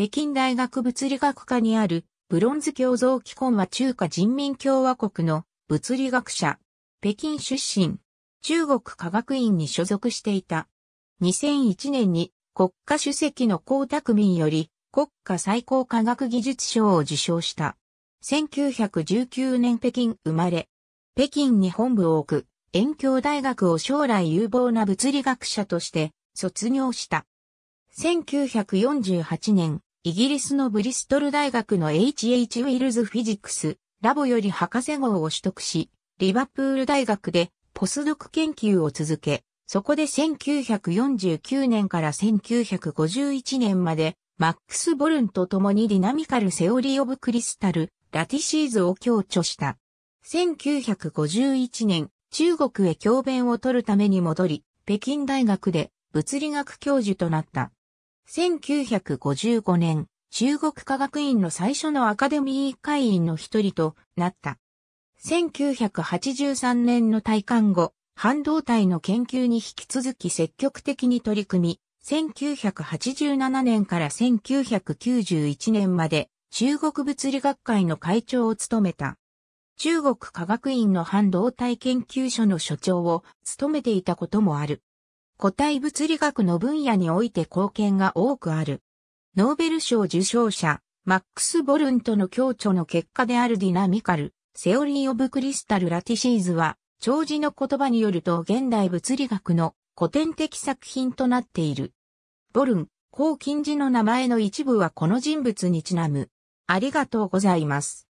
北京大学物理学科にあるブロンズ共造機構は中華人民共和国の物理学者。北京出身。中国科学院に所属していた。2001年に国家主席の江沢民より国家最高科学技術賞を受賞した。1919年北京生まれ。北京に本部を置く遠京大学を将来有望な物理学者として卒業した。1948年、イギリスのブリストル大学の H.H. ウィルズ・フィジクス、ラボより博士号を取得し、リバプール大学でポスドク研究を続け、そこで1949年から1951年まで、マックス・ボルンと共にディナミカル・セオリー・オブ・クリスタル、ラティシーズを強調した。1951年、中国へ教鞭を取るために戻り、北京大学で物理学教授となった。1955年、中国科学院の最初のアカデミー会員の一人となった。1983年の退官後、半導体の研究に引き続き積極的に取り組み、1987年から1991年まで中国物理学会の会長を務めた。中国科学院の半導体研究所の所長を務めていたこともある。個体物理学の分野において貢献が多くある。ノーベル賞受賞者、マックス・ボルンとの共著の結果であるディナミカル、セオリー・オブ・クリスタル・ラティシーズは、長寿の言葉によると現代物理学の古典的作品となっている。ボルン、高金字の名前の一部はこの人物にちなむ。ありがとうございます。